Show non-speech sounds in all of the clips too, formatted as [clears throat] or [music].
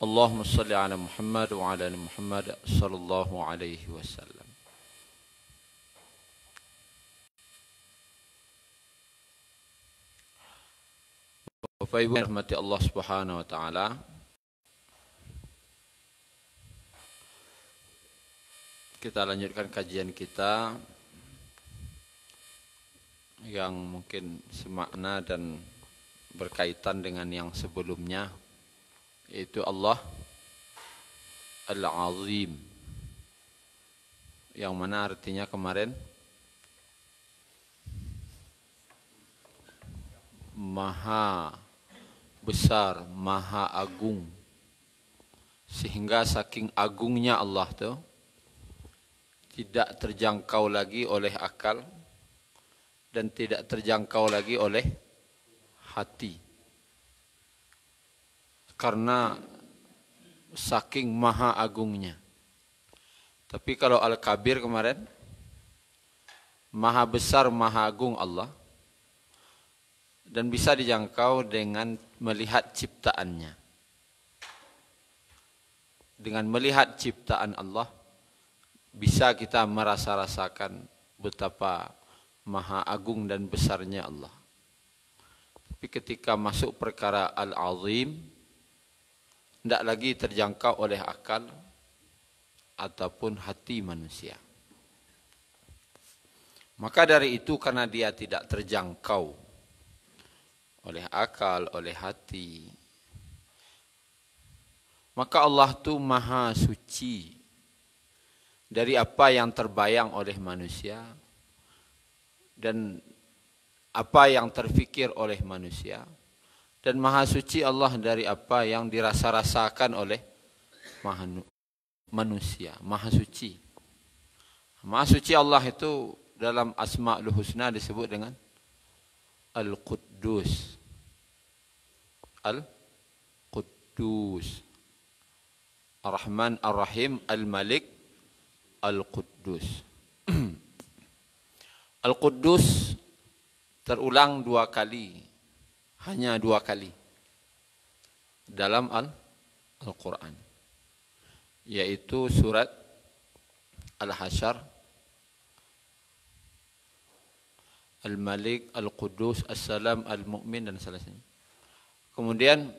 Allahumma salli ala Muhammad wa ala Muhammad sallallahu alaihi wasallam. Bapak Ibu rahmati Allah Subhanahu wa taala. Kita lanjutkan kajian kita yang mungkin semakna dan berkaitan dengan yang sebelumnya yaitu Allah Al-Azim yang mana artinya kemarin Maha besar, Maha agung. Sehingga saking agungnya Allah tu tidak terjangkau lagi oleh akal dan tidak terjangkau lagi oleh hati karena saking maha agungnya. Tapi kalau Al-Kabir kemarin, maha besar, maha agung Allah, dan bisa dijangkau dengan melihat ciptaannya. Dengan melihat ciptaan Allah, bisa kita merasa-rasakan betapa maha agung dan besarnya Allah. Tapi ketika masuk perkara Al-Azim, tidak lagi terjangkau oleh akal ataupun hati manusia. Maka dari itu karena dia tidak terjangkau oleh akal, oleh hati. Maka Allah itu maha suci dari apa yang terbayang oleh manusia dan apa yang terfikir oleh manusia dan maha suci Allah dari apa yang dirasa-rasakan oleh manusia. Maha suci. Maha suci Allah itu dalam asma'ul husna disebut dengan Al-Quddus. Al-Quddus. Ar-Rahman Ar-Rahim Al-Malik Al-Quddus. [clears throat] Al-Quddus terulang dua kali hanya dua kali dalam Al Al-Quran yaitu surat Al-Hashar Al-Malik, Al-Qudus, As-Salam, Al-Mu'min dan selanjutnya. Kemudian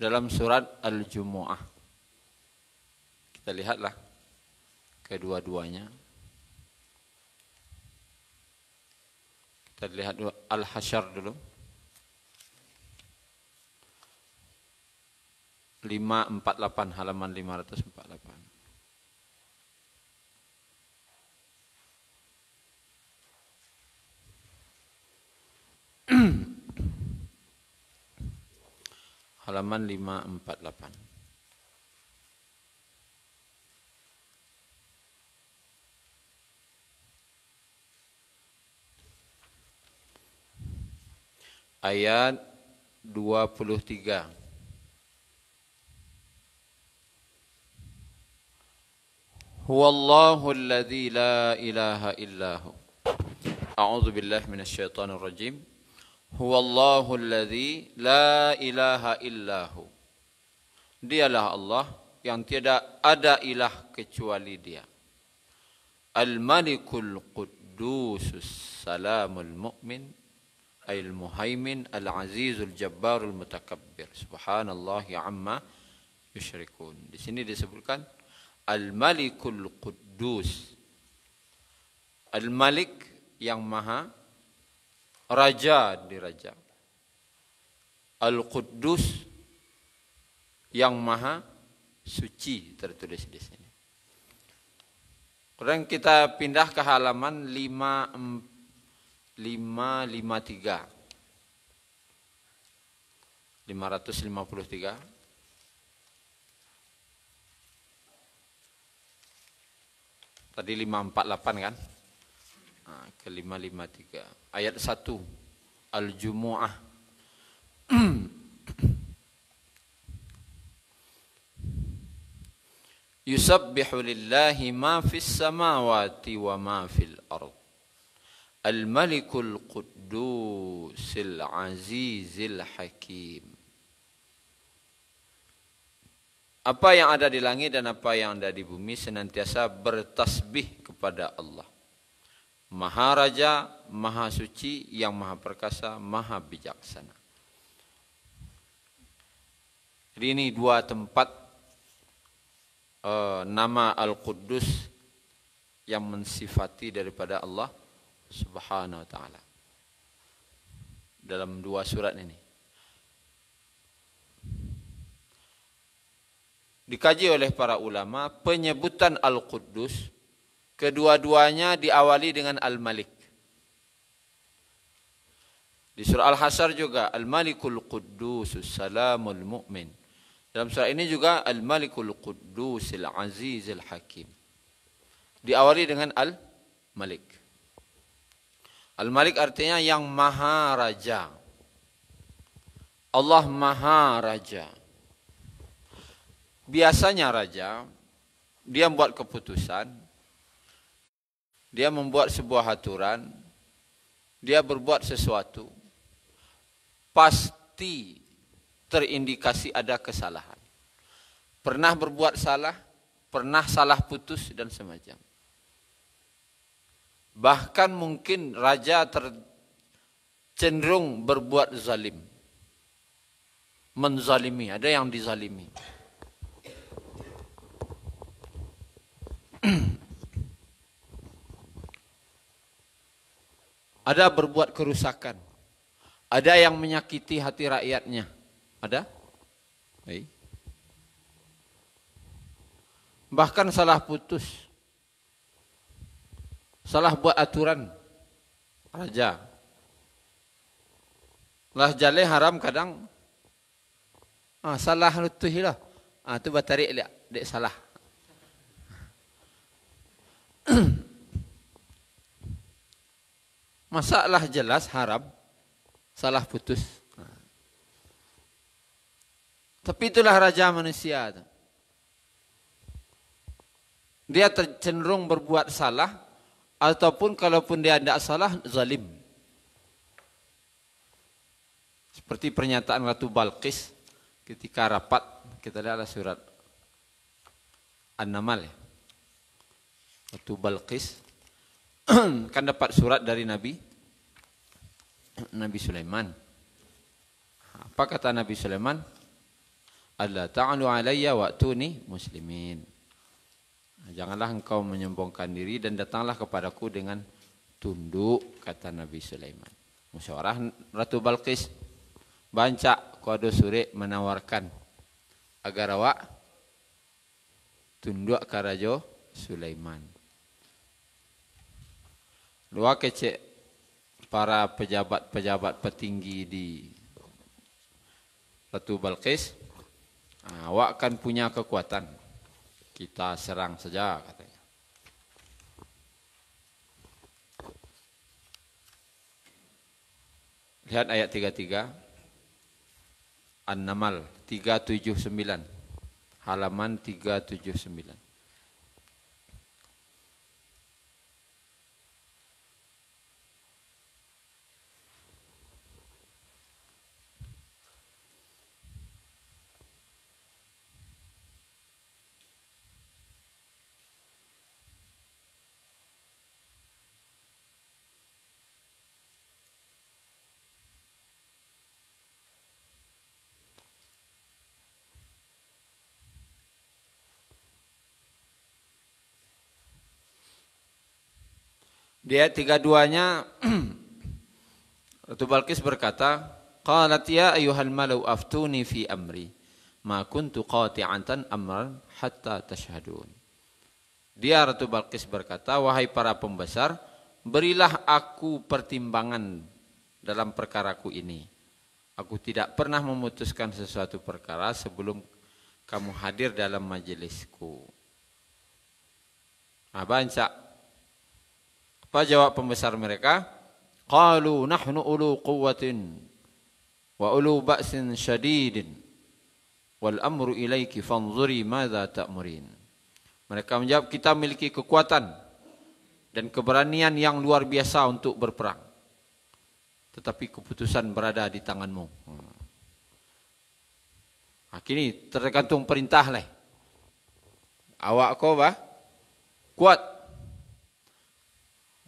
dalam surat Al-Jumu'ah kita lihatlah kedua-duanya. Kita lihat Al-Hashar dulu. 548 halaman 548. [clears throat] halaman 548. Ayat 23. هو الله la لا إله إلا هو أعوذ بالله من الشيطان الرجيم هو la الذي لا إله إلا Dialah Allah yang tiada ada ilah kecuali Dia. Al-Malikul Quddusus Salamul Mu'min Ail Muhaimin Al-Azizul Jabbarul Mutakabbir Subhanallah Ya Amma Yushrikun Di sini disebutkan Al-Malikul Quddus. Al-Malik yang maha raja di raja. Al-Quddus yang maha suci tertulis di sini. Kemudian kita pindah ke halaman 5 553. 553 Tadi 548 kan? Ha, ke 553. Ayat 1. Al-Jumu'ah. [clears throat] Yusabbihu lillahi ma fis samawati wa ma fil ard. Al-Malikul Quddusil Azizil Hakim. apa yang ada di langit dan apa yang ada di bumi senantiasa bertasbih kepada Allah. Maha Raja, Maha Suci, Yang Maha Perkasa, Maha Bijaksana. Jadi ini dua tempat uh, nama Al-Quddus yang mensifati daripada Allah Subhanahu Wa Taala dalam dua surat ini. dikaji oleh para ulama penyebutan Al-Quddus kedua-duanya diawali dengan Al-Malik. Di surah Al-Hasyr juga Al-Malikul Quddus Salamul Mu'min. Dalam surah ini juga Al-Malikul Quddus al Hakim. Diawali dengan Al-Malik. Al-Malik artinya yang Maha Raja. Allah Maha Raja biasanya raja dia buat keputusan dia membuat sebuah aturan dia berbuat sesuatu pasti terindikasi ada kesalahan pernah berbuat salah pernah salah putus dan semacam bahkan mungkin raja ter cenderung berbuat zalim menzalimi ada yang dizalimi ada berbuat kerusakan, ada yang menyakiti hati rakyatnya, ada. Hey. Bahkan salah putus, salah buat aturan raja. Lah jaleh haram kadang ah, salah lutuh lah. Ah, tu batarik dia, dia salah. [clears throat] Masalah jelas harap salah putus. Ha. Tapi itulah raja manusia. Dia cenderung berbuat salah ataupun kalaupun dia tidak salah zalim. Seperti pernyataan Ratu Balkis ketika rapat kita lihatlah surat An-Naml. Ya. Ratu Balkis [clears throat] kan dapat surat dari Nabi Nabi Sulaiman. Apa kata Nabi Sulaiman? Allah ta'alu alayya waktu ni muslimin. Janganlah engkau menyombongkan diri dan datanglah kepadaku dengan tunduk kata Nabi Sulaiman. Musyawarah Ratu Balkis baca kode suri menawarkan agar awak tunduk ke Raja Sulaiman. Dua kecek para pejabat-pejabat petinggi di Batu Balkis, awak kan punya kekuatan. Kita serang saja katanya. Lihat ayat 33. An-Namal 379. Halaman 379. Di ayat 32-nya Ratu Balkis berkata, "Qalat ya ayyuhal malau aftuni fi amri, ma kuntu qati'atan amran hatta tashhadun." Dia Ratu Balkis berkata, "Wahai para pembesar, berilah aku pertimbangan dalam perkaraku ini. Aku tidak pernah memutuskan sesuatu perkara sebelum kamu hadir dalam majelisku." Nah, bancak Apa jawab pembesar mereka? Qalu nahnu ulu quwwatin wa ulu ba'sin shadidin wal amru ilayki fanzuri madza ta'murin. Mereka menjawab kita memiliki kekuatan dan keberanian yang luar biasa untuk berperang. Tetapi keputusan berada di tanganmu. Hmm. Akhirnya tergantung perintah lah. Awak kau bah? Kuat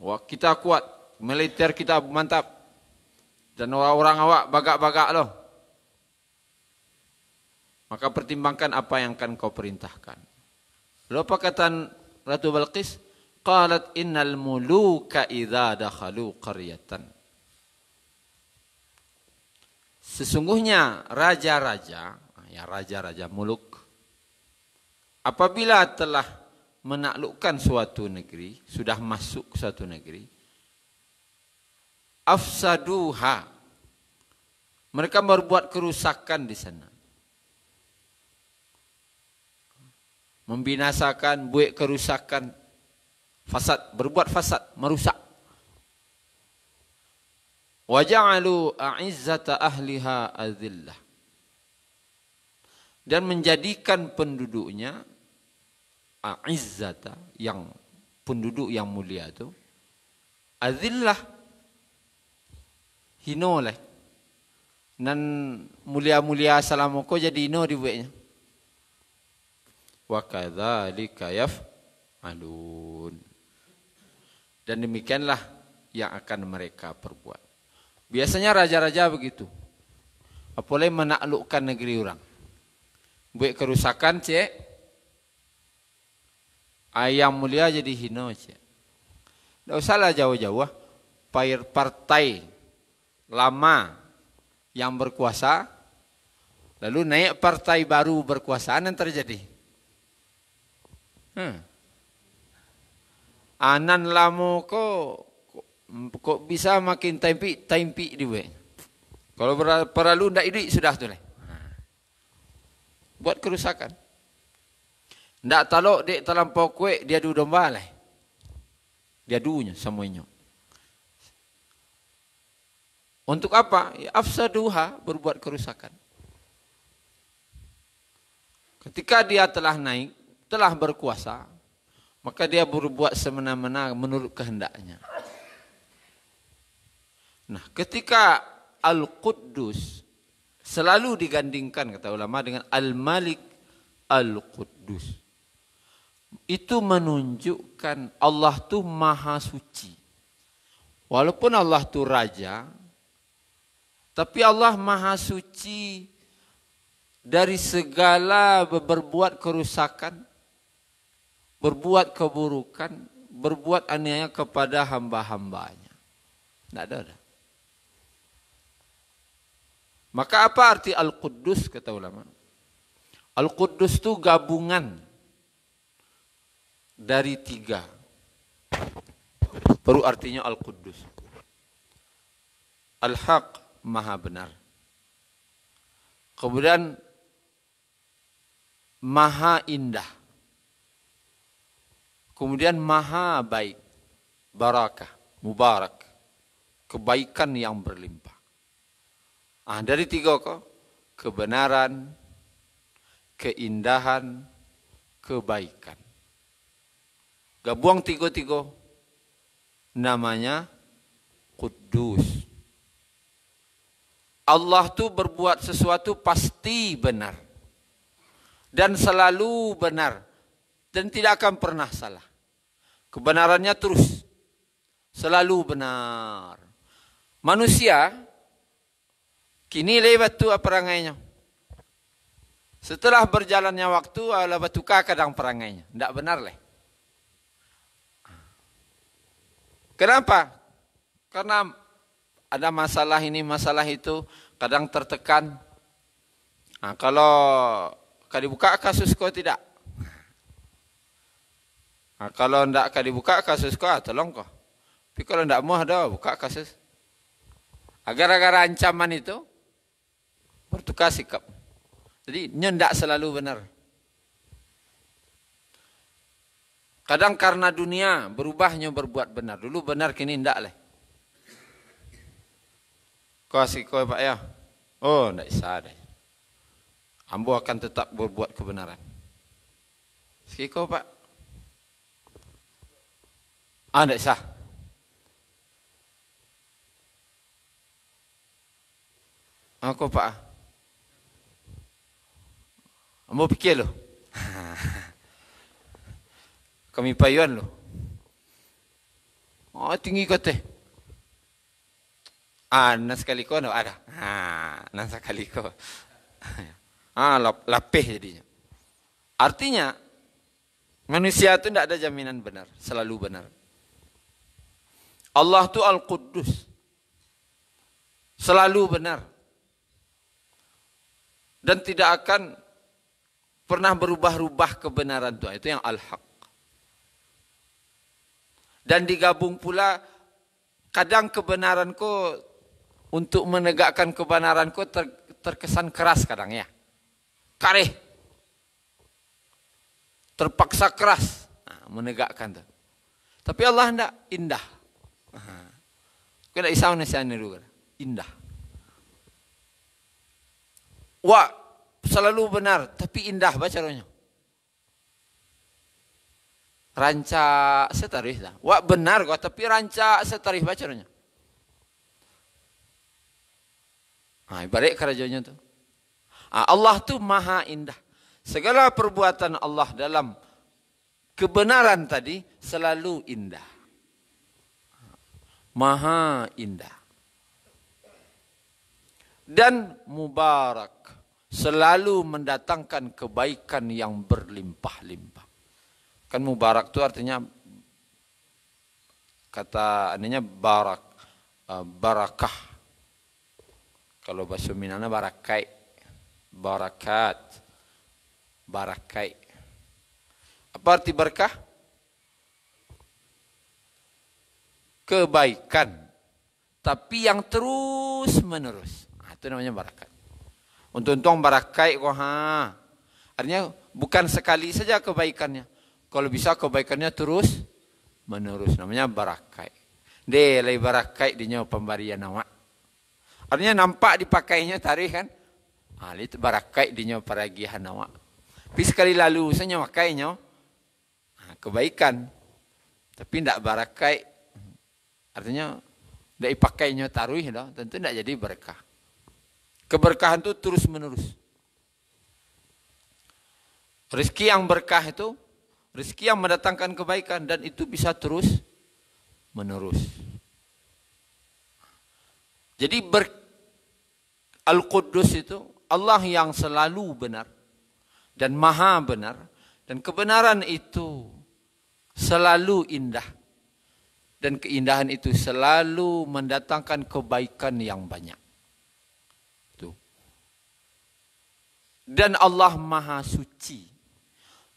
Wah Kita kuat, militer kita mantap. Dan orang-orang awak bagak-bagak loh. Maka pertimbangkan apa yang akan kau perintahkan. Lalu apa Ratu Balqis? Qalat innal muluka idha dakhalu qaryatan. Sesungguhnya raja-raja, ya raja-raja muluk, apabila telah menaklukkan suatu negeri, sudah masuk ke suatu negeri, afsaduha. Mereka berbuat kerusakan di sana. Membinasakan, buik kerusakan, fasad, berbuat fasad, merusak. Waja'alu a'izzata ahliha azillah. Dan menjadikan penduduknya, a'izzata yang penduduk yang mulia tu azillah hino lah nan mulia-mulia salamu ko jadi hino ribuknya wa kadzalika yaf alun dan demikianlah yang akan mereka perbuat biasanya raja-raja begitu apa boleh menaklukkan negeri orang buat kerusakan cek Ayam mulia jadi hina cik. Tidak usahlah jauh-jauh. Ah. Pair partai lama yang berkuasa, lalu naik partai baru berkuasa, yang terjadi? Hmm. Anan lama kok, kok, bisa makin tempi tempi dia. Kalau perlu tidak hidup sudah tu lah. Buat kerusakan. Tak taluk di dalam pokok dia du domba lah. Dia duunya semuanya. Untuk apa? Ya, afsaduha berbuat kerusakan. Ketika dia telah naik, telah berkuasa, maka dia berbuat semena-mena menurut kehendaknya. Nah, ketika Al-Quddus selalu digandingkan kata ulama dengan Al-Malik Al-Quddus. Al-Quddus itu menunjukkan Allah tu maha suci. Walaupun Allah tu raja, tapi Allah maha suci dari segala berbuat kerusakan, berbuat keburukan, berbuat aniaya kepada hamba-hambanya. Tidak ada, ada. Maka apa arti Al-Quddus kata ulama? Al-Quddus itu gabungan dari tiga. Baru artinya Al-Quddus. Al-Haq, maha benar. Kemudian, maha indah. Kemudian maha baik. Barakah, mubarak. Kebaikan yang berlimpah. Ah, dari tiga kok, kebenaran, keindahan, kebaikan. Gak buang tiga-tiga. Namanya kudus. Allah tu berbuat sesuatu pasti benar. Dan selalu benar. Dan tidak akan pernah salah. Kebenarannya terus. Selalu benar. Manusia. Kini lewat tu apa perangainya? Setelah berjalannya waktu. Ah, lepas tukar kadang perangainya. Tak benar leh. Kenapa? Karena ada masalah ini, masalah itu, kadang tertekan. Nah, kalau kau dibuka kasus kau tidak. Nah, kalau tidak kau dibuka kasus kau, ah, tolong kau. Tapi kalau tidak mau, dah buka kasus. Agar-agar ancaman itu, bertukar sikap. Jadi, ini selalu benar. Kadang karena dunia berubahnya berbuat benar. Dulu benar kini tidak leh. Kau asik kau pak ya. Oh ndak bisa deh. Ambo akan tetap berbuat kebenaran. Sikit kau pak. Ah ndak bisa. Aku ah, pak. Ambo pikir loh kami payuan lo. oh, tinggi kata. Ah nan sekali ko ada. Ha ah, nan sekali ko. [laughs] Ah lap, lapih jadinya. Artinya manusia tu tidak ada jaminan benar, selalu benar. Allah tu Al-Quddus. Selalu benar. Dan tidak akan pernah berubah-ubah kebenaran tu, Itu yang al Hak dan digabung pula kadang kebenaran ko untuk menegakkan kebenaranku ter, terkesan keras kadang ya kareh terpaksa keras nah, ha, menegakkan tuh tapi Allah tidak indah ha. kena isau nasi indah wah selalu benar tapi indah bacaannya rancak setarif lah. Wah benar kok, tapi rancak setarif bacaannya. Ha, nah, balik kerajaannya tu. Ha, Allah tu maha indah. Segala perbuatan Allah dalam kebenaran tadi selalu indah. Maha indah. Dan mubarak. Selalu mendatangkan kebaikan yang berlimpah-limpah kan mubarak itu artinya kata artinya barak eh, barakah kalau bahasa Minangnya barakai barakat barakai apa arti berkah kebaikan tapi yang terus menerus nah, ha, itu namanya barakat Untung untung barakai kok ha artinya bukan sekali saja kebaikannya kalau bisa kebaikannya terus menerus namanya barakai. De lai barakai di nyawa pemberian nama. Artinya nampak dipakainya tarikh kan. Ah itu barakai di nyawa peragihan nama. Tapi sekali lalu usahanya makainya ah, kebaikan. Tapi ndak barakai artinya ndak dipakainya tarikh lo tentu ndak jadi berkah. Keberkahan itu terus menerus. Rizki yang berkah itu Rizki yang mendatangkan kebaikan dan itu bisa terus menerus. Jadi ber Al-Quddus itu Allah yang selalu benar dan maha benar dan kebenaran itu selalu indah dan keindahan itu selalu mendatangkan kebaikan yang banyak. Dan Allah maha suci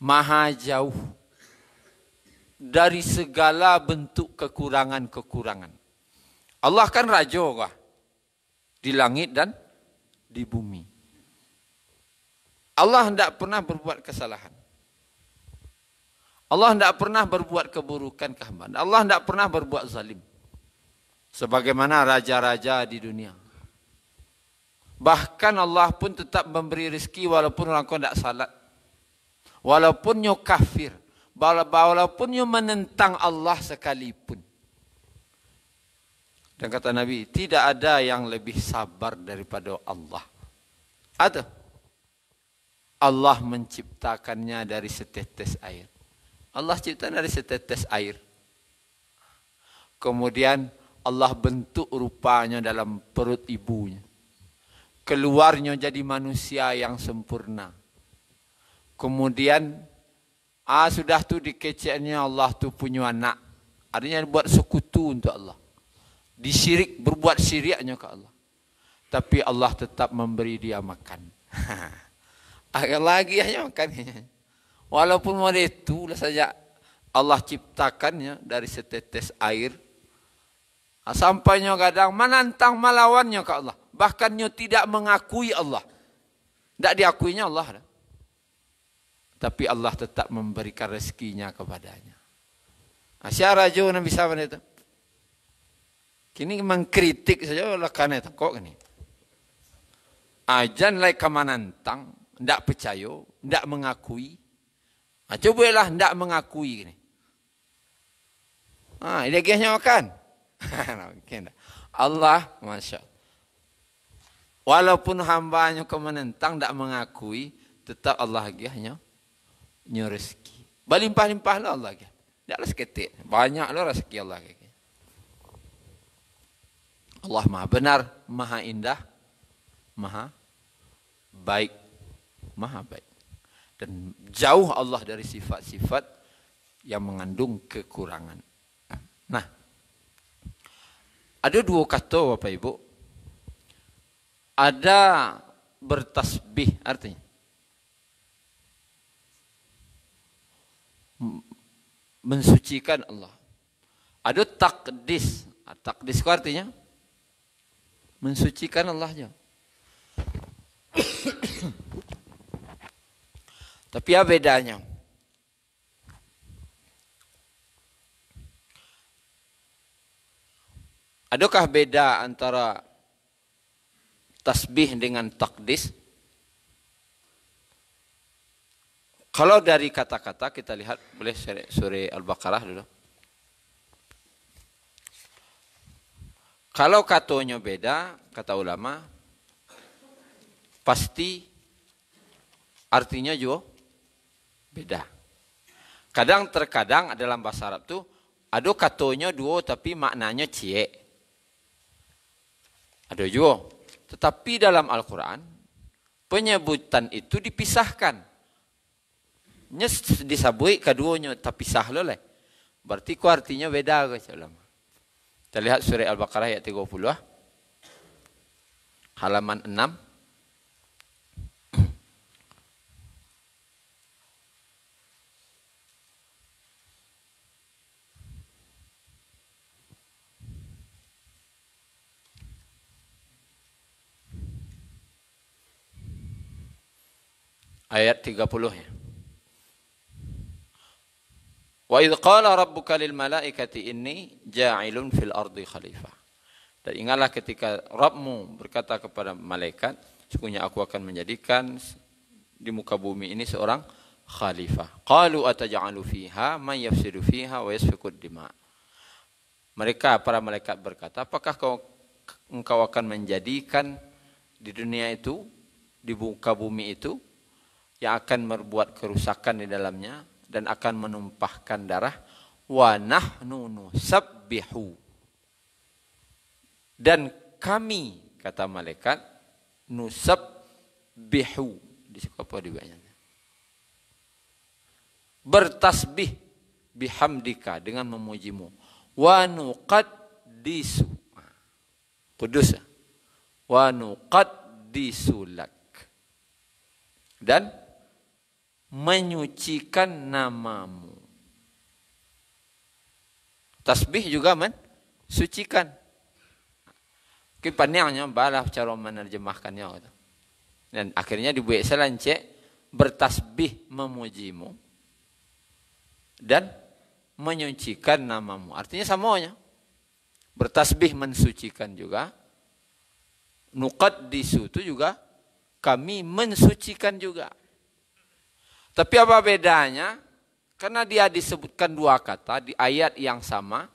maha jauh dari segala bentuk kekurangan-kekurangan. Allah kan raja kah? di langit dan di bumi. Allah tidak pernah berbuat kesalahan. Allah tidak pernah berbuat keburukan kehamban. Allah tidak pernah berbuat zalim. Sebagaimana raja-raja di dunia. Bahkan Allah pun tetap memberi rezeki walaupun orang kau tidak salat walaupun you kafir, walaupun you menentang Allah sekalipun. Dan kata Nabi, tidak ada yang lebih sabar daripada Allah. Ada. Allah menciptakannya dari setetes air. Allah cipta dari setetes air. Kemudian Allah bentuk rupanya dalam perut ibunya. Keluarnya jadi manusia yang sempurna. Kemudian ah sudah tu dikecehnya Allah tu punya anak. Artinya buat sekutu untuk Allah. Disyirik berbuat siriknya ke Allah. Tapi Allah tetap memberi dia makan. [laughs] Agak lagi hanya makan. [laughs] Walaupun mereka itu lah saja Allah ciptakannya dari setetes air. Ah, sampainya kadang menantang melawannya ke Allah. Bahkan tidak mengakui Allah. Tidak diakuinya Allah. Dah tapi Allah tetap memberikan rezekinya kepadanya. Asyara rajo nabi sahabat itu. Kini memang kritik saja oh, lah karena itu. Kok ini? Ajan lai kamanantang. Tidak percaya. Tidak mengakui. Nah, cuba lah tidak mengakui. Ini. Ha, ah, dia kisahnya makan. [laughs] Allah Masya Allah. Walaupun hambanya kau menentang, tidak mengakui, tetap Allah kisahnya makan nyo rezeki. balimpah limpah lah Allah ke. Taklah seketik. Banyaklah rezeki Allah ke. Allah maha benar, maha indah, maha baik, maha baik. Dan jauh Allah dari sifat-sifat yang mengandung kekurangan. Nah, ada dua kata Bapak Ibu. Ada bertasbih artinya. mensucikan Allah. Ada takdis. Ah, takdis itu artinya mensucikan Allah saja. [coughs] Tapi apa bedanya? Adakah beda antara tasbih dengan takdis? Kalau dari kata-kata kita lihat boleh surah Al-Baqarah dulu. Kalau katanya beda, kata ulama, pasti artinya juga beda. Kadang terkadang dalam bahasa Arab tuh ada katanya dua tapi maknanya cie. Ada juga. Tetapi dalam Al-Quran, penyebutan itu dipisahkan nyes disabui keduanya tapi sah lo leh. Berarti ku artinya beda guys salam. Kita lihat surah Al-Baqarah ayat 30 ah. Halaman 6. Ayat 30 ya. Wa idh qala rabbuka lil malaikati inni ja'ilun fil ardi khalifah. Dan ingatlah ketika Rabbmu berkata kepada malaikat, sesungguhnya aku akan menjadikan di muka bumi ini seorang khalifah. Qalu ataj'alu fiha man yafsidu fiha wa yasfiku dima. Mereka para malaikat berkata, apakah kau engkau akan menjadikan di dunia itu di muka bumi itu yang akan membuat kerusakan di dalamnya dan akan menumpahkan darah wa nahnu nusabbihu dan kami kata malaikat nusabbihu di apa di bertasbih bihamdika dengan memujimu wa disu. Ha. kudus wa disulak. dan menyucikan namamu. Tasbih juga men, sucikan. mensucikan. Kepanjangnya balah cara menerjemahkannya. Dan akhirnya dibuat selancik bertasbih memujimu dan menyucikan namamu. Artinya samanya. Bertasbih mensucikan juga. Nukat disu itu juga kami mensucikan juga. Tapi apa bedanya? Karena dia disebutkan dua kata di ayat yang sama.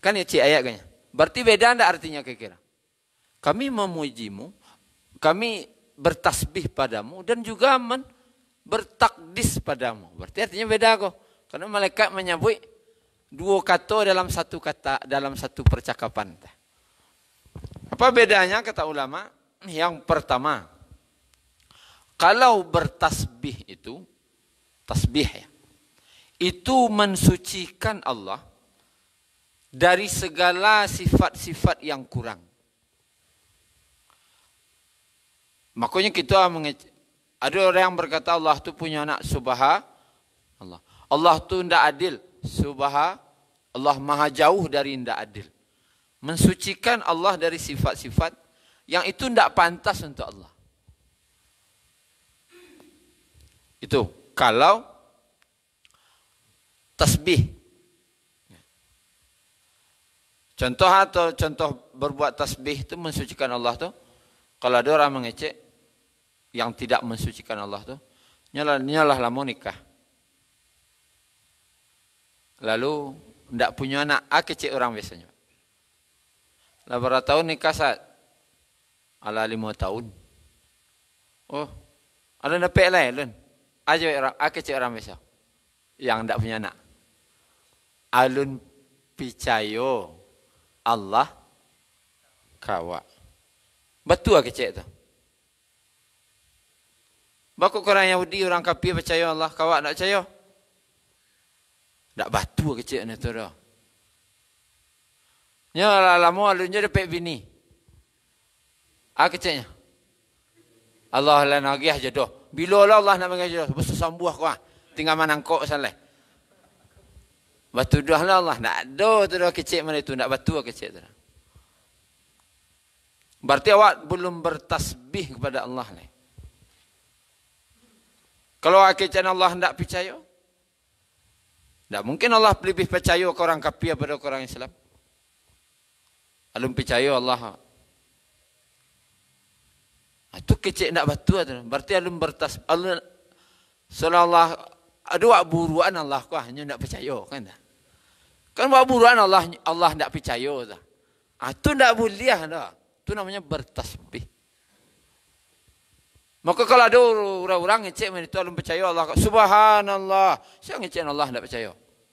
Kan ya ayat kayaknya. Berarti beda anda artinya kira-kira. Kami memujimu, kami bertasbih padamu dan juga men bertakdis padamu. Berarti artinya beda kok. Karena malaikat menyebut dua kata dalam satu kata dalam satu percakapan. Apa bedanya kata ulama? Yang pertama, kalau bertasbih itu tasbih ya itu mensucikan Allah dari segala sifat-sifat yang kurang makanya kita ada orang yang berkata Allah tu punya anak subaha Allah Allah tu tidak adil subaha Allah maha jauh dari tidak adil mensucikan Allah dari sifat-sifat yang itu tidak pantas untuk Allah Itu kalau tasbih. Contoh atau contoh berbuat tasbih itu mensucikan Allah tu. Kalau ada orang mengecek yang tidak mensucikan Allah tu, nyalah nyalah lamu nikah. Lalu tidak punya anak, ah orang biasanya. Lah berapa tahun nikah saat? Ala lima tahun. Oh, ada nape lain? Lah, aja ake cek orang besok yang tak punya anak. Alun picayo Allah kawa. Betul ake cek tu. Bakuk orang Yahudi orang kapi percaya Allah kawa nak percaya. Tak batu ake cek ni tu dah. Nya lah, lama alunnya dia pek bini. Ake ceknya. Allah lah nagih jodoh. Bila lah Allah nak mengajar dia. Besar sambuah kau ah. Tinggal mana kau salah. Batu dah lah Allah. Nak do, tu dah kecil mana tu. Nak batu lah kecil tu dah. Berarti awak belum bertasbih kepada Allah ni. Kalau awak kecil Allah tak percaya. Tak mungkin Allah lebih percaya ke orang kapi daripada orang Islam. Alam percaya Allah itu ah, kecil nak batu ah, tu. Berarti alun bertas alun seolah-olah ada wak buruan Allah ku hanya ah, nak percaya kan dah. Kan wak buruan Allah Allah nak percaya dah. Ah tu nak buliah dah. Tu namanya bertasbih. Maka kalau ada orang-orang ngecek mana itu alun percaya Allah. Subhanallah. Siapa ngecek Allah tidak percaya?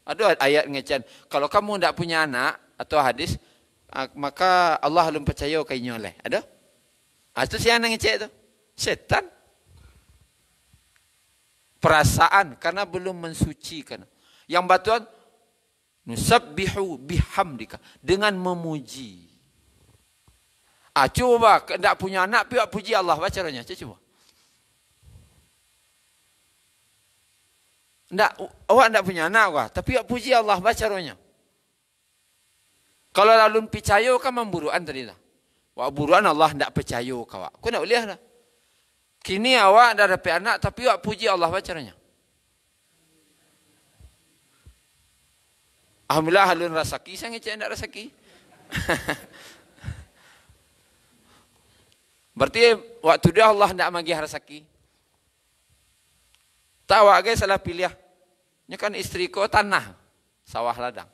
Ada ayat ngecek. Kalau kamu tidak punya anak atau hadis, maka Allah alun percaya kainya oleh. Ada? Ada? Itu si anak ngecek itu. Setan. Perasaan. Karena belum mensucikan. Yang batuan. Nusabbihu bihamdika. Dengan memuji. Ah, cuba. Tidak punya anak. Pihak puji Allah. bacaannya. caranya. Cuba. Tidak, awak tidak punya anak awak. Tapi awak puji Allah bacaannya. Kalau lalun picayo kan memburu antar Wak buruan Allah tidak percaya kau. Kau nak boleh lah. Kini awak dah dapat anak tapi awak puji Allah macamnya. mana? Alhamdulillah halun rasaki. Saya ngecek tidak rasaki. [laughs] Berarti waktu dia Allah tidak magih rasaki. Tak awak guys salah pilih. Ini kan istri kau tanah. Sawah ladang.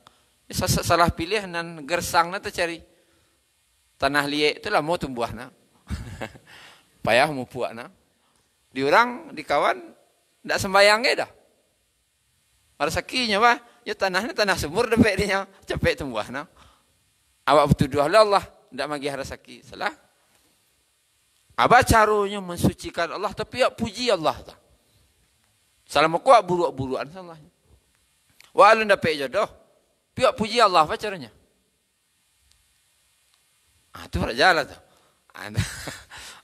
Ini salah pilih dan gersang nanti cari tanah liat tu lah, mau tumbuh [laughs] nak. Payah mu puak nak. Diorang di kawan tak sembayang ke dah. Marasakinya bah, ya tanah ni tanah subur dapat dia cepat tumbuh nak. Awak bertuduh lah Allah tak magi harasaki salah. Apa caranya mensucikan Allah tapi awak puji Allah tak? Lah. Salam aku buruk-buruk salah. Wa alun dapat jodoh. Piak puji Allah apa caranya? Atu berjalan tu.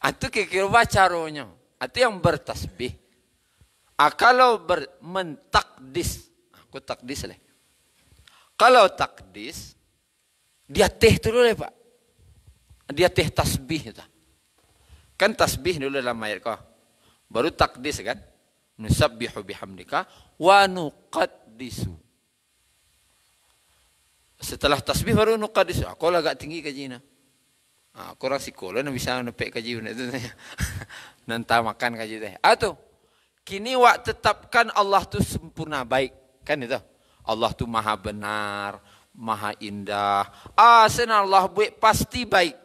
Itu [laughs] kira-kira bacaronya. Itu yang bertasbih. Ah, kalau ber, mentakdis. Ah, aku takdis leh. Kalau takdis. Dia teh dulu leh pak. Dia teh tasbih. Ta. Kan tasbih dulu dalam ayat kau. Baru takdis kan. Nusabbihu bihamdika. Wa nuqaddisu. Setelah tasbih baru nuqaddisu. Aku ah, lah agak tinggi ke jina. Ah, ha, kurang sekolah nak bisa nepek kaji nak tu. Nanti [laughs] makan kaji teh. Ah tu. Kini wak tetapkan Allah tu sempurna baik. Kan itu. Allah tu maha benar, maha indah. Ah sen Allah buat pasti baik.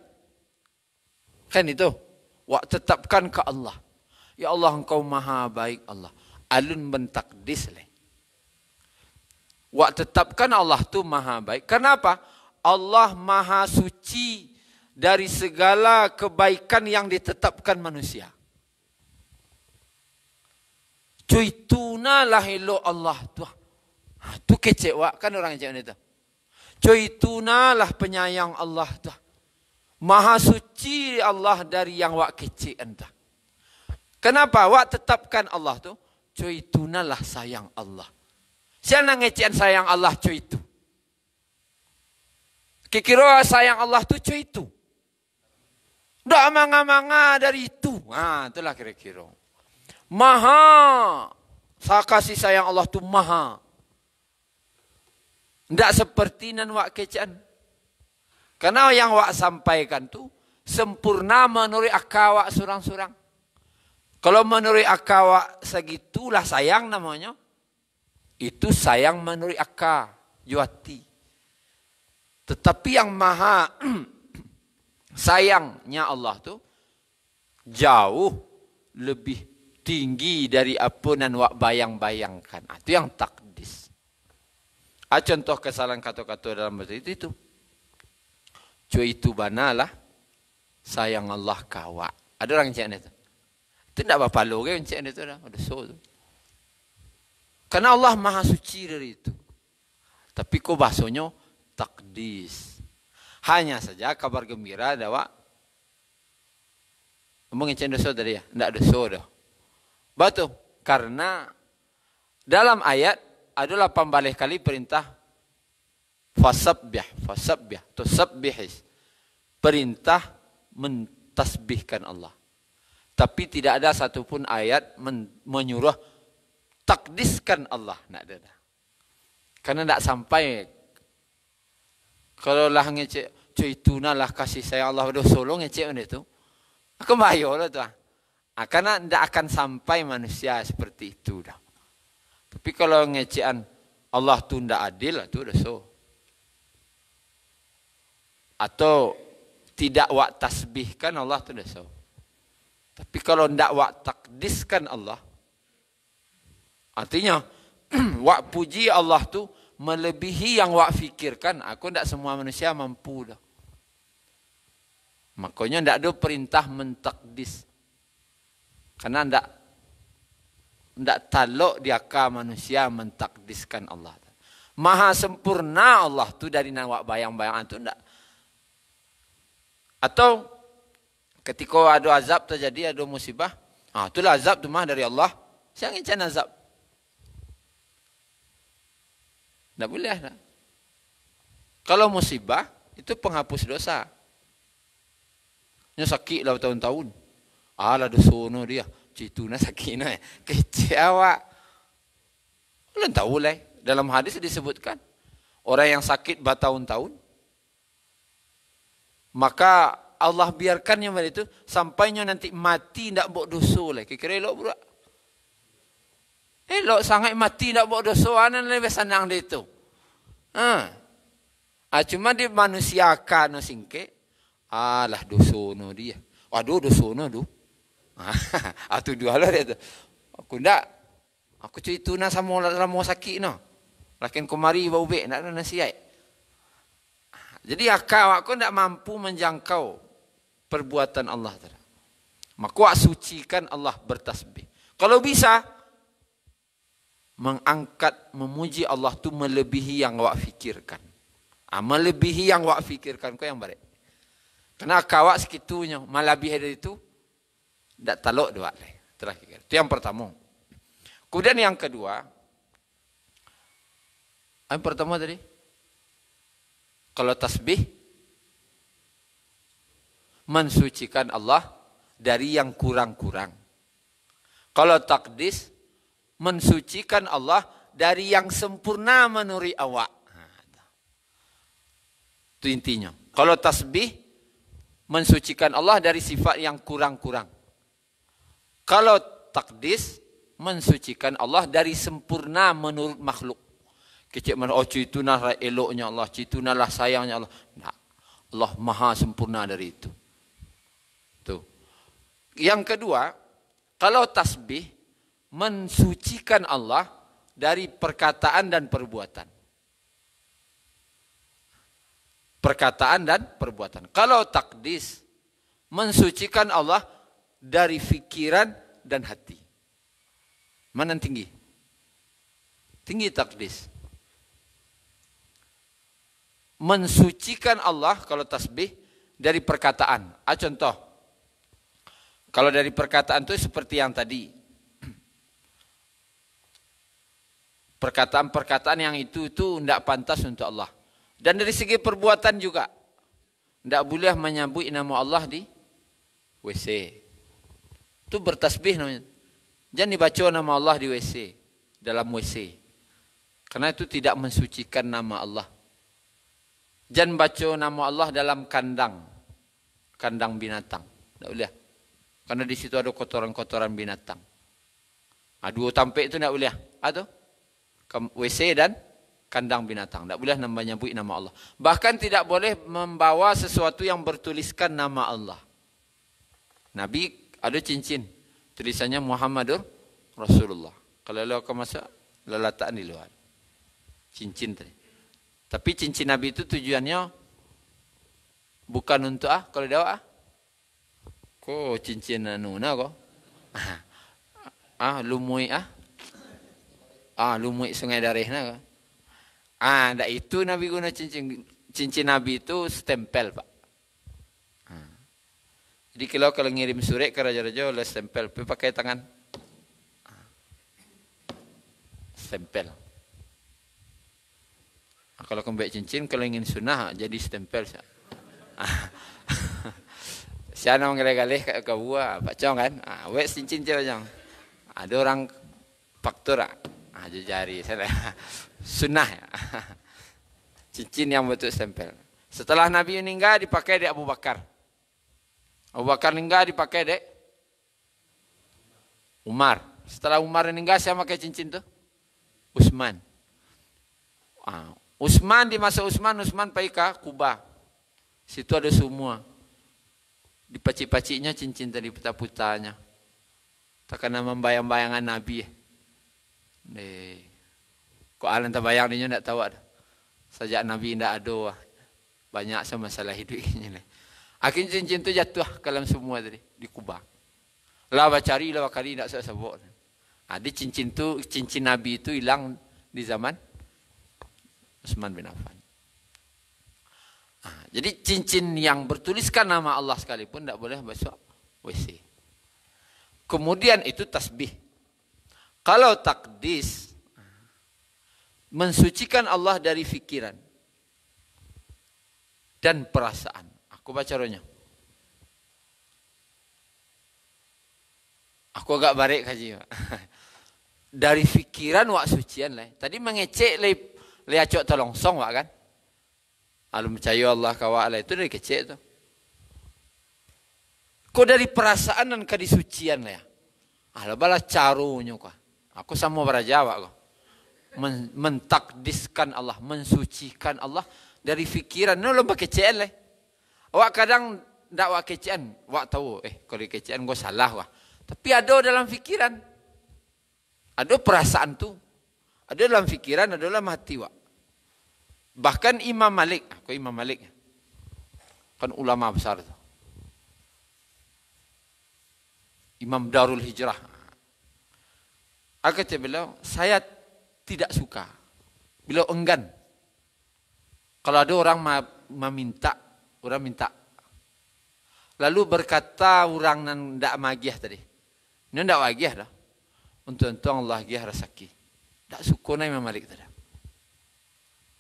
Kan itu. Wak tetapkan ke Allah. Ya Allah engkau maha baik Allah. Alun bentakdis leh. Wak tetapkan Allah tu maha baik. Kenapa? Allah maha suci. Allah maha suci dari segala kebaikan yang ditetapkan manusia. Cuituna lahilo Allah ah, tu. Tu kecewa kan orang cakap ni tu. Cuituna lah penyayang Allah tu. Maha suci Allah dari yang wak kecek entah. Kan, Kenapa wak tetapkan Allah tu? Cuituna lah sayang Allah. Siapa nak ngecekan sayang Allah Cui cuitu? Kikiro sayang Allah tu Cui itu. Dak manga-manga dari itu. Ha, itulah kira-kira. Maha. Sakasi sayang Allah tu maha. Tidak seperti nan wak kecan. Karena yang wak sampaikan tu sempurna menurut akawak surang-surang. Kalau menurut akawak segitulah sayang namanya. Itu sayang menurut akal. Juati. Tetapi yang maha [clears throat] sayangnya Allah tu jauh lebih tinggi dari apa nan wak bayang-bayangkan. Itu ah, yang takdis. Ah, contoh kesalahan kata-kata dalam bahasa itu. itu. Cua itu banalah. Sayang Allah kawak. Ada orang cakap itu. Itu tidak apa-apa lo kan cakap itu. Ada so tu. Karena Allah maha suci dari itu. Tapi kok bahasanya takdis. Hanya saja kabar gembira ada wak. Mungkin cendera dosa tadi ya. Tidak dosa dah. Betul. Karena dalam ayat adalah pembalik kali perintah fasabbih fasabbih tu sabbihis perintah mentasbihkan Allah tapi tidak ada satupun ayat men- menyuruh takdiskan Allah nak ada karena tidak sampai kalau lah ngece cik itu nalah kasih saya Allah dah solong ya, cik benda tu. Aku bayar lah tu. Ah, karena tidak akan sampai manusia seperti itu dah. Tapi kalau ngecean Allah tu tidak adil lah tu dah so. Atau tidak wak tasbihkan Allah tu dah so. Tapi kalau tidak wak takdiskan Allah. Artinya [clears throat] wak puji Allah tu melebihi yang wak fikirkan. Aku tidak semua manusia mampu dah. Makanya tidak ada perintah mentakdis. Karena tidak tidak talok di akal manusia mentakdiskan Allah. Maha sempurna Allah tu dari nawak bayang-bayang itu tidak. Atau ketika ada azab terjadi, ada musibah. Ah, itulah azab tu mah dari Allah. Siang ingin azab. Tidak boleh. Tak? Lah. Kalau musibah, itu penghapus dosa. Ini sakit lah bertahun-tahun. Alah dah sono dia. Citu nak sakit nak. Eh. Kecil awak. Belum tahu lah. Dalam hadis disebutkan. Orang yang sakit bertahun-tahun. Maka Allah biarkan yang itu sampainya nanti mati tidak buat dosa lah. Kira-kira elok pula. Elok sangat mati tidak buat dosa. Anak lebih senang dia itu. Ha. Ha, cuma dia manusiakan no singkit. Alah dosono dia. Aduh dosa no tu. Atu dua lah dia tu. Aku nak. Aku cerita nak sama orang dalam orang sakit no. Lakin ku mari bau bek nak nak nasihat. Jadi akal aku tak mampu menjangkau perbuatan Allah tadi. Maka aku sucikan Allah bertasbih. Kalau bisa, mengangkat memuji Allah tu melebihi yang awak fikirkan. Ah, melebihi yang awak fikirkan, kau yang baik. Kena kawak sekitunya, malah lebih dari itu, tak talok dua leh. Terakhir, itu yang pertama. Kemudian yang kedua, yang pertama tadi, kalau tasbih, mensucikan Allah dari yang kurang-kurang. Kalau takdis, mensucikan Allah dari yang sempurna menurut awak. Ha, itu intinya. Kalau tasbih, mensucikan Allah dari sifat yang kurang-kurang. Kalau takdis, mensucikan Allah dari sempurna menurut makhluk. Kecik mana, oh itu nalah eloknya Allah, itu nalah sayangnya Allah. Nah, Allah maha sempurna dari itu. Tu. Yang kedua, kalau tasbih, mensucikan Allah dari perkataan dan perbuatan. perkataan dan perbuatan. Kalau takdis mensucikan Allah dari fikiran dan hati. Mana yang tinggi? Tinggi takdis. Mensucikan Allah kalau tasbih dari perkataan. Ah, contoh. Kalau dari perkataan itu seperti yang tadi. [clears throat] Perkataan-perkataan yang itu itu tidak pantas untuk Allah. Dan dari segi perbuatan juga. Tidak boleh menyambut nama Allah di WC. Itu bertasbih namanya. Jangan dibaca nama Allah di WC. Dalam WC. Karena itu tidak mensucikan nama Allah. Jangan baca nama Allah dalam kandang. Kandang binatang. Tidak boleh. Karena di situ ada kotoran-kotoran binatang. Nah, dua tampik itu tidak boleh. Atau? Ah, WC dan kandang binatang. Tak boleh menyebut nama Allah. Bahkan tidak boleh membawa sesuatu yang bertuliskan nama Allah. Nabi ada cincin. Tulisannya Muhammadur Rasulullah. Kalau lo kau masuk, lo letak di luar. Cincin tadi. Tapi cincin Nabi itu tujuannya bukan untuk ah kalau dia ah. Ko cincin anu na ko. [laughs] Ah lumui ah. Ah lumui sungai darih na ko. Ah, dah itu Nabi guna cincin cincin Nabi itu stempel pak. Ah. Jadi kalau kalau ngirim surat ke raja-raja, le lah stempel, pakai tangan. Ah. Stempel. Ah, kalau kembali cincin, kalau ingin sunnah, jadi stempel. Siapa [laughs] nak menggali-galih kat kau buah? Pak Cong kan? Ha, cincin je, Ada orang faktor ah, jari [laughs] saya sunnah ya. [laughs] cincin yang betul stempel setelah Nabi meninggal dipakai di Abu Bakar Abu Bakar meninggal dipakai dek Umar setelah Umar meninggal saya pakai cincin tu Usman ah, Usman di masa Usman Usman pergi ke Kuba situ ada semua di paci-pacinya cincin tadi putar-putarnya. Tak kena membayang-bayangan Nabi. Ya ni ko alam bayang dinyo nak tahu ada sejak nabi ndak ado ah, banyak sama masalah hidup ini [laughs] ni akin cincin tu jatuh ke dalam semua tadi di kubah lawa cari lawa kali ndak saya sebut ada ah, cincin tu cincin nabi itu hilang di zaman Usman bin Affan. Ah, jadi cincin yang bertuliskan nama Allah sekalipun tidak boleh masuk WC. Kemudian itu tasbih kalau takdis mensucikan Allah dari fikiran dan perasaan. Aku baca ronya. Aku agak barek kaji. [laughs] Dari fikiran wak sucian lah. Tadi mengecek leh lihat cok telongsong wak kan. Alum percaya Allah kawak lah. Itu dari kecek tu. Kau dari perasaan dan kadisucian lah. Alah ya. ah, balas carunya kau. Aku sama berjawab aku. Men, mentakdiskan Allah, mensucikan Allah dari fikiran. Ini lomba kecil lah. Awak kadang tak awak kecian, awak tahu, eh kalau kecian gua salah wah. Tapi ada dalam fikiran, ada perasaan tu, ada dalam fikiran, ada dalam hati wah. Bahkan Imam Malik, aku ah, Imam Malik, ya? kan ulama besar tu. Imam Darul Hijrah, ah. Aku kata beliau, saya tidak suka. Beliau enggan. Kalau ada orang meminta, orang minta. Lalu berkata orang yang tidak magiah tadi. Ini tidak magiah dah. Untung-untung Allah gih rasaki. Tak suka na Imam Malik tadi.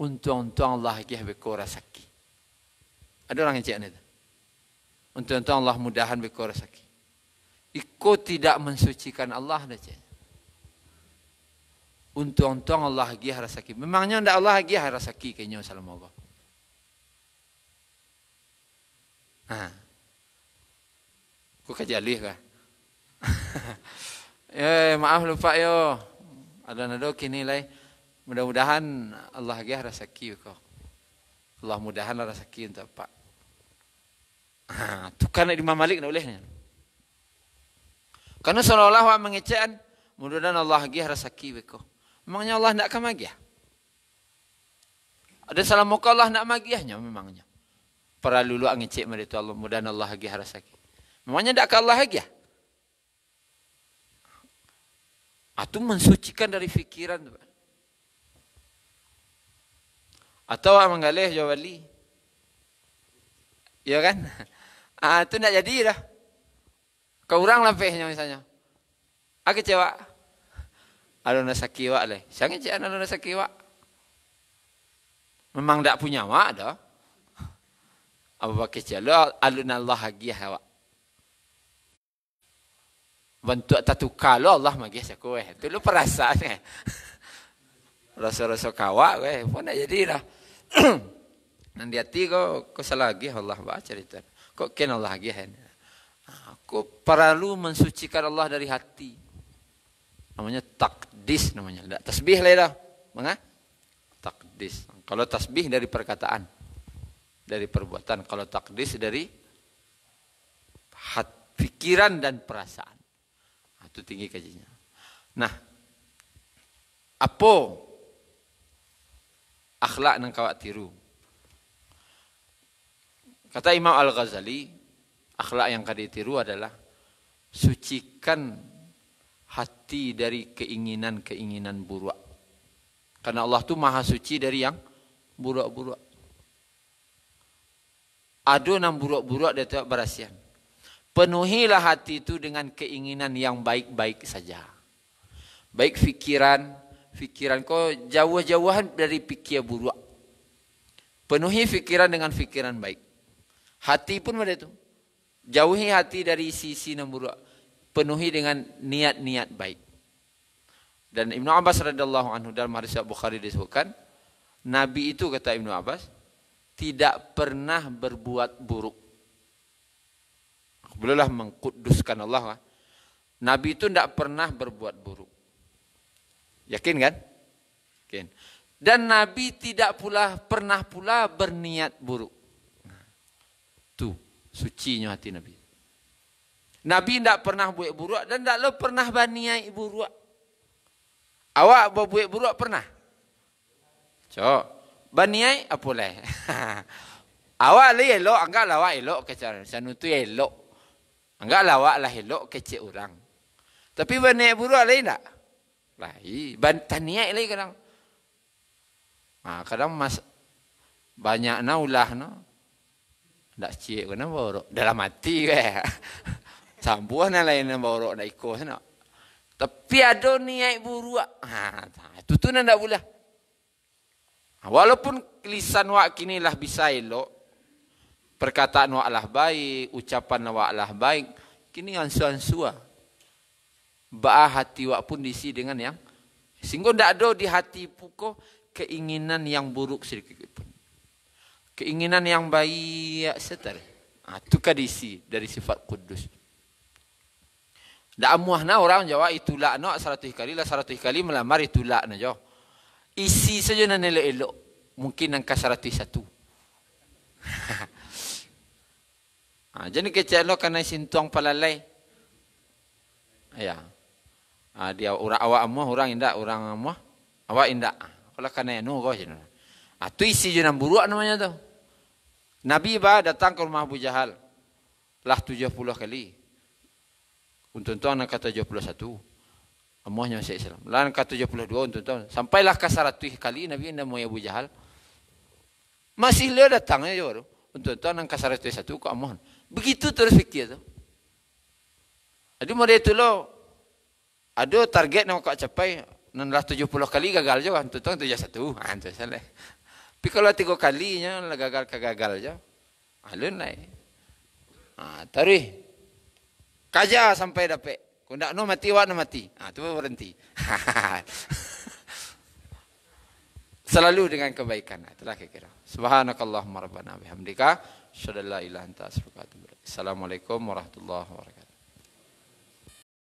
Untung-untung Allah gih beko rasaki. Ada orang yang cakap ni. Untung-untung Allah mudahan beko rasaki. Iko tidak mensucikan Allah dah cakap. Untuk untung Allah lagi hara sakit. Memangnya tidak Allah lagi hara sakit kayaknya salam Allah. Ha. Ku kerja kah? eh, [laughs] maaf lupa yo. Ada nado kini lai. Mudah-mudahan Allah lagi hara sakit kau. Allah mudahan hara sakit untuk pak. Ha, tukar Imam Malik ndak boleh ni. Karena seolah-olah mengecekan, mudah-mudahan Allah lagi hara sakit Memangnya Allah tidak akan magiah? Ada salah muka Allah tidak magiahnya memangnya. Perlu lu angecek mereka Allah mudah Allah lagi harasaki. Memangnya tidak akan Allah magiah? Atau mensucikan dari fikiran. Atau amang galih jawali. Ya kan? [laughs] Ah, itu tidak jadi dah. Kau orang lampihnya misalnya. Aku ah, cewek ada nak sakit leh. Siang je ada nak sakit awak. Memang tak punya awak dah. apa Bakar cakap, alun Allah agih awak. bentuk tak kalau Allah magis aku eh. Tu lo perasaan eh. Rasa-rasa kawak eh. Pun nak jadi lah. [clears throat] Nanti hati kau, kau salah lagi Allah baca cerita. Kau kena Allah agih Aku perlu mensucikan Allah dari hati namanya takdis namanya. Tasbih lah dah. Menga? Takdis. Kalau tasbih dari perkataan. Dari perbuatan. Kalau takdis dari hat, pikiran dan perasaan. Ha, itu tinggi kajinya. Nah. Apa akhlak nang kawak tiru? Kata Imam Al-Ghazali, akhlak yang kadi tiru adalah sucikan hati dari keinginan-keinginan buruk. Karena Allah tu maha suci dari yang buruk-buruk. Ada enam buruk-buruk dia tak berasian. Penuhilah hati itu dengan keinginan yang baik-baik saja. Baik fikiran, fikiran kau jauh-jauhan dari fikir buruk. Penuhi fikiran dengan fikiran baik. Hati pun pada itu. Jauhi hati dari sisi yang buruk dipenuhi dengan niat-niat baik. Dan Ibnu Abbas radhiyallahu anhu dalam hadis Bukhari disebutkan, Nabi itu kata Ibnu Abbas tidak pernah berbuat buruk. Belumlah mengkuduskan Allah. Ah. Nabi itu tidak pernah berbuat buruk. Yakin kan? Yakin. Dan Nabi tidak pula pernah pula berniat buruk. Tu, suci nyawa hati Nabi. Nabi tidak pernah buat buruk dan tidak pernah baniai buruk. Awak buat buruk pernah? Cok. Baniai apa ah, lah? [laughs] awak lah elok, anggaplah awak elok ke cara. itu elok. Anggaplah awak lah elok ke orang. Tapi baniai buruk lain tak? Lain. Taniai lain kadang. Nah, ha, kadang mas banyak naulah no. Tak cik Kenapa buruk. Dalam hati ke. [laughs] Sambuah nak lain nak borok nak ikut sana. Tapi ada niat buruk. Ha, itu ha, tu nak tak boleh. Ha, walaupun lisan wak kini lah bisa elok. Perkataan wak lah baik. Ucapan wak lah baik. Kini ansu-ansua. Lah. Ba'ah hati wak pun diisi dengan yang. Sehingga tak ada di hati pukul keinginan yang buruk sedikit pun. Keinginan yang baik ya, setar. Ha, itu kan diisi dari sifat kudus. Dah muah na orang Jawa itu lak no 100 kali lah satu kali melamar itu lak na jo. Isi saja nan elok elo Mungkin angka satu satu. [laughs] Ha, jadi kecil lo kena sintuang palalai. Ya. Ha, dia orang awak amuh orang indak orang amuh. Awak indak. Kalau kena anu go jeno. Atu isi jenam buruk namanya tu. Nabi bah datang ke rumah Abu Jahal. Lah puluh kali. Untuk untung anak kata 71. Amuahnya masih Islam. Lain kata 72 untuk untung Sampailah ke 100 kali Nabi yang namanya Abu Jahal. Masih dia datang ya Untuk Untung-untung anak kata 101 ke Amuah. Begitu terus fikir tu. Jadi mari itu lo. Ada target nak kau capai. 670 kali gagal juga. je. Untung-untung 71. Ha, ah, itu salah. Tapi kalau tiga kalinya gagal-gagal lah je. Ha, ah, lo naik. Ha, tarikh kaja sampai dapat. Kau nak no mati wak no mati. Ha, tu berhenti. [laughs] Selalu dengan kebaikan. Ha, itulah kira-kira. Subhanakallahumma rabbana bihamdika. Assalamualaikum warahmatullahi wabarakatuh.